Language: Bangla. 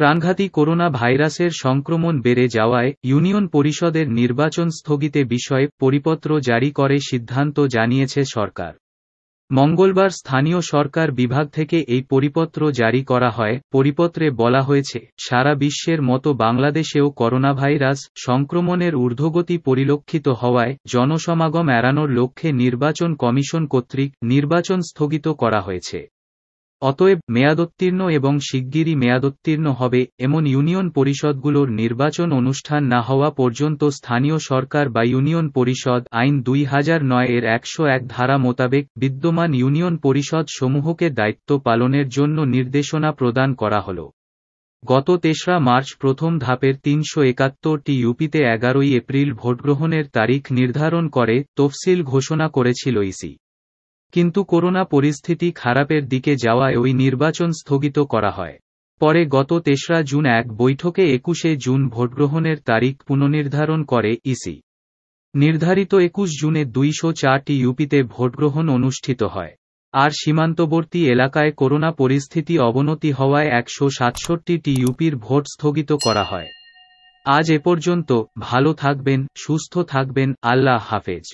প্রাণঘাতী করোনা ভাইরাসের সংক্রমণ বেড়ে যাওয়ায় ইউনিয়ন পরিষদের নির্বাচন স্থগিতে বিষয়ে পরিপত্র জারি করে সিদ্ধান্ত জানিয়েছে সরকার মঙ্গলবার স্থানীয় সরকার বিভাগ থেকে এই পরিপত্র জারি করা হয় পরিপত্রে বলা হয়েছে সারা বিশ্বের মতো বাংলাদেশেও করোনাভাইরাস সংক্রমণের ঊর্ধ্বগতি পরিলক্ষিত হওয়ায় জনসমাগম এড়ানোর লক্ষ্যে নির্বাচন কমিশন কর্তৃক নির্বাচন স্থগিত করা হয়েছে অতএব মেয়াদোত্তীর্ণ এবং শিগগিরই মেয়াদোত্তীর্ণ হবে এমন ইউনিয়ন পরিষদগুলোর নির্বাচন অনুষ্ঠান না হওয়া পর্যন্ত স্থানীয় সরকার বা ইউনিয়ন পরিষদ আইন দুই হাজার নয় এর একশো এক ধারা মোতাবেক বিদ্যমান ইউনিয়ন পরিষদ সমূহকে দায়িত্ব পালনের জন্য নির্দেশনা প্রদান করা হল গত তেসরা মার্চ প্রথম ধাপের তিনশো একাত্তরটি ইউপিতে এগারোই এপ্রিল ভোটগ্রহণের তারিখ নির্ধারণ করে তফসিল ঘোষণা করেছিল ইসি কিন্তু করোনা পরিস্থিতি খারাপের দিকে যাওয়ায় ওই নির্বাচন স্থগিত করা হয় পরে গত তেসরা জুন এক বৈঠকে একুশে জুন ভোটগ্রহণের তারিখ পুনর্নির্ধারণ করে ইসি নির্ধারিত একুশ জুনে দুইশো চারটি ইউপিতে ভোটগ্রহণ অনুষ্ঠিত হয় আর সীমান্তবর্তী এলাকায় করোনা পরিস্থিতি অবনতি হওয়ায় একশো টি ইউপির ভোট স্থগিত করা হয় আজ এ পর্যন্ত ভালো থাকবেন সুস্থ থাকবেন আল্লাহ হাফেজ